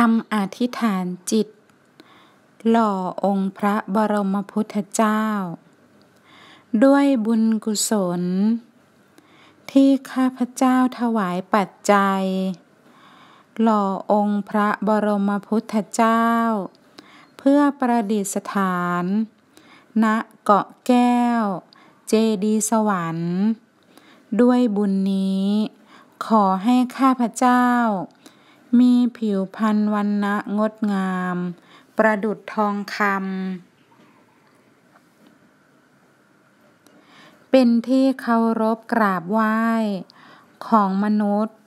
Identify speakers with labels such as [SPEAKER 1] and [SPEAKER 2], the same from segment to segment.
[SPEAKER 1] คำอธิษฐานจิต หล่อองค์พระบรมพุทธเจ้า ด้วยบุญกุศล ที่ข้าพเจ้าถวายปัจจัย หล่อองค์พระบรมพุทธเจ้า เพื่อประดิษฐาน ณเกาะแก้ว เจดีสวรรค์ ด้วยบุญนี้ ขอให้ข้าพเจ้ามีผิวพรรณวันณะงดงาม ประดุจทองคำเป็นที่เคารพกราบไหว้ ของมนุษย์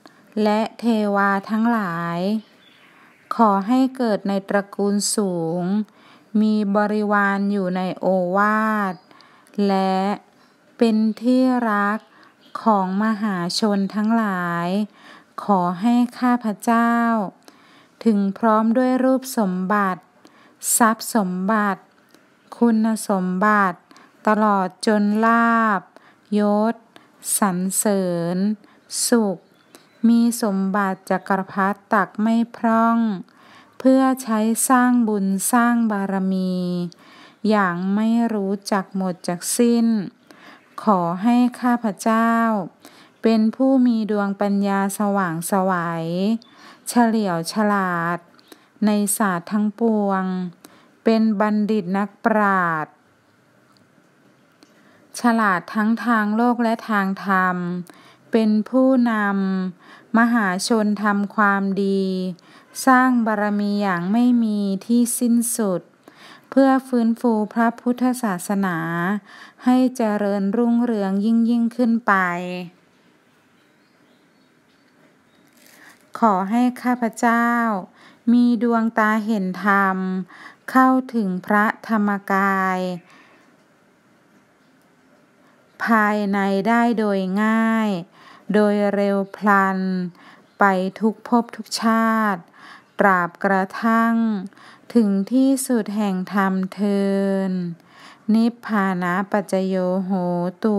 [SPEAKER 1] และเทวาทั้งหลาย ขอให้เกิดในตระกูลสูง มีบริวารอยู่ในโอวาทและเป็นที่รักของมหาชนทั้งหลายขอให้ข้าพเจ้า ถึงพร้อมด้วยรูปสมบัติ ทรัพย์สมบัติ คุณสมบัติ ตลอดจนลาบยศสรรเสริญ สุข มีสมบัติจักรพรรดิตักไม่พร่อง เพื่อใช้สร้างบุญสร้างบารมี อย่างไม่รู้จักหมดจากสิ้น ขอให้ข้าพเจ้าเป็นผู้มีดวงปัญญาสว่างสวยัยเฉลียวฉลาด ในศาสตร์ทั้งปวง เป็นบัณฑิตนักปราชญ์ฉลาดทั้งทางโลกและทางธรรม เป็นผู้นำ มหาชนทำความดี สร้างบารมีอย่างไม่มีที่สิ้นสุด เพื่อฟื้นฟูพระพุทธศาสนา ให้เจริญรุ่งเรืองยิ่งยิ่งขึ้นไปขอให้ข้าพเจ้า มีดวงตาเห็นธรรม เข้าถึงพระธรรมกาย ภายในได้โดยง่าย โดยเร็วพลันไปทุกภพทุกชาติ ตราบกระทั่งถึงที่สุดแห่งธรรมเทิน นิพพานะปัจโยโหตุ